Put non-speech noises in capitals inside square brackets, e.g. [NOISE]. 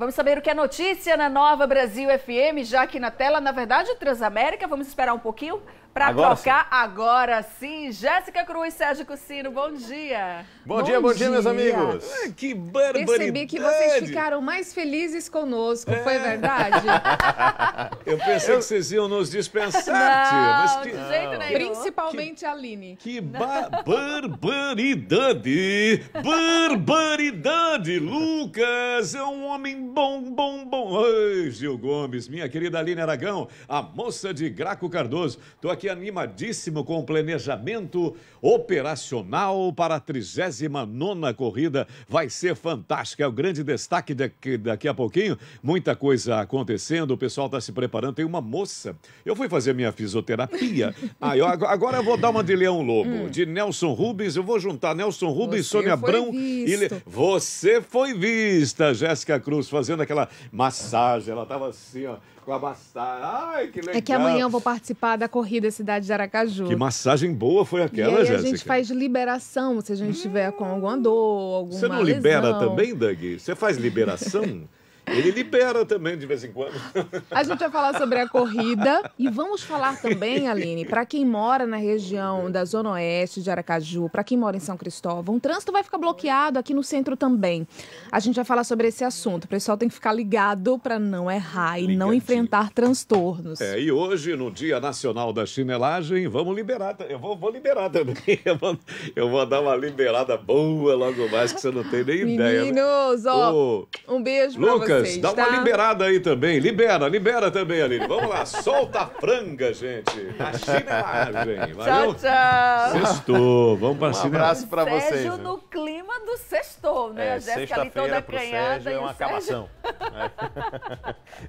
Vamos saber o que é notícia na Nova Brasil FM, já aqui na tela. Na verdade, Transamérica, vamos esperar um pouquinho para trocar agora sim. Jéssica Cruz, Sérgio Cucino, bom dia. Bom, bom dia, bom dia, dia, meus amigos. Que barbaridade. Percebi que vocês ficaram mais felizes conosco, é. foi verdade? [LAUGHS] Eu pensei que vocês iam nos dispensar, não, tia, mas que... jeito nenhum. Principalmente que, a Aline. Que ba [LAUGHS] barbaridade, barbaridade, Lucas é um homem bom, bom, bom. Oi, Gil Gomes, minha querida Aline Aragão, a moça de Graco Cardoso. Tô aqui aqui animadíssimo com o planejamento operacional para a 39 corrida. Vai ser fantástico é o grande destaque daqui, daqui a pouquinho. Muita coisa acontecendo, o pessoal está se preparando. Tem uma moça, eu fui fazer minha fisioterapia. [LAUGHS] ah, eu, agora eu vou dar uma de Leão Lobo, hum. de Nelson Rubens. Eu vou juntar Nelson Rubens, Você Sônia Abrão e. Le... Você foi vista, Jéssica Cruz, fazendo aquela massagem. Ela estava assim, ó, com a massagem. Ai, que legal. É que amanhã eu vou participar da corrida Cidade de Aracaju. Que massagem boa foi aquela, e aí Jéssica. A gente faz liberação se a gente hum. tiver com alguma dor, alguma. Você não lesão. libera também, Doug? Você faz liberação? [LAUGHS] Ele libera também de vez em quando. A gente vai falar sobre a corrida e vamos falar também, Aline, para quem mora na região da Zona Oeste de Aracaju, para quem mora em São Cristóvão, o trânsito vai ficar bloqueado aqui no centro também. A gente vai falar sobre esse assunto. O pessoal tem que ficar ligado para não errar e não enfrentar transtornos. É, e hoje, no Dia Nacional da Chinelagem, vamos liberar. Eu vou, vou liberar também. [LAUGHS] Eu vou, eu vou, dar uma liberada boa logo mais, que você não tem nem né? Meninos, ideia. Meninos, né? ó, um beijo Pra vocês. Lucas, vocês, dá tá? uma liberada aí também. Libera, libera também, Aline. Vamos lá, [LAUGHS] solta a franga, gente. A chinelagem. É valeu? Tchau, tchau. Sextou. Vamos pra um cima. Um abraço pra vocês. Sérgio no clima do sextou, né? É, a Jéssica ali toda acanhada. é uma Sérgio... acabação. É. [LAUGHS]